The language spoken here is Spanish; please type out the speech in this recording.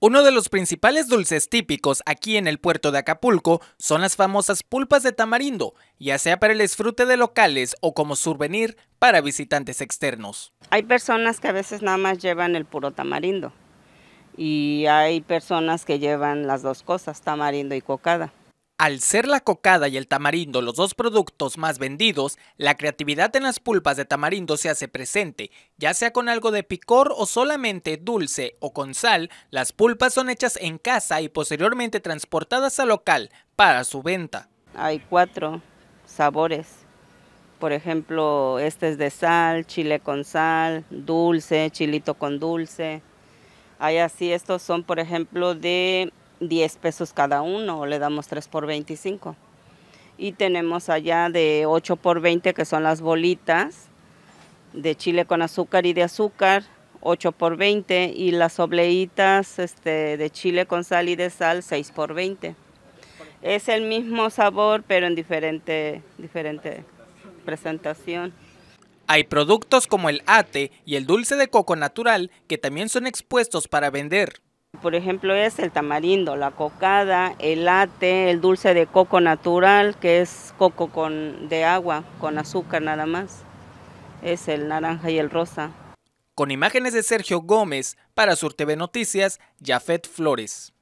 Uno de los principales dulces típicos aquí en el puerto de Acapulco son las famosas pulpas de tamarindo, ya sea para el disfrute de locales o como souvenir para visitantes externos. Hay personas que a veces nada más llevan el puro tamarindo y hay personas que llevan las dos cosas, tamarindo y cocada. Al ser la cocada y el tamarindo los dos productos más vendidos, la creatividad en las pulpas de tamarindo se hace presente, ya sea con algo de picor o solamente dulce o con sal, las pulpas son hechas en casa y posteriormente transportadas al local para su venta. Hay cuatro sabores, por ejemplo, este es de sal, chile con sal, dulce, chilito con dulce. Hay así, estos son por ejemplo de 10 pesos cada uno, o le damos 3 por 25. Y tenemos allá de 8 por 20, que son las bolitas de chile con azúcar y de azúcar, 8 por 20, y las obleitas este, de chile con sal y de sal, 6 por 20. Es el mismo sabor, pero en diferente, diferente presentación. Hay productos como el ate y el dulce de coco natural que también son expuestos para vender. Por ejemplo, es el tamarindo, la cocada, el late, el dulce de coco natural, que es coco con, de agua, con azúcar nada más. Es el naranja y el rosa. Con imágenes de Sergio Gómez, para Sur TV Noticias, Jafet Flores.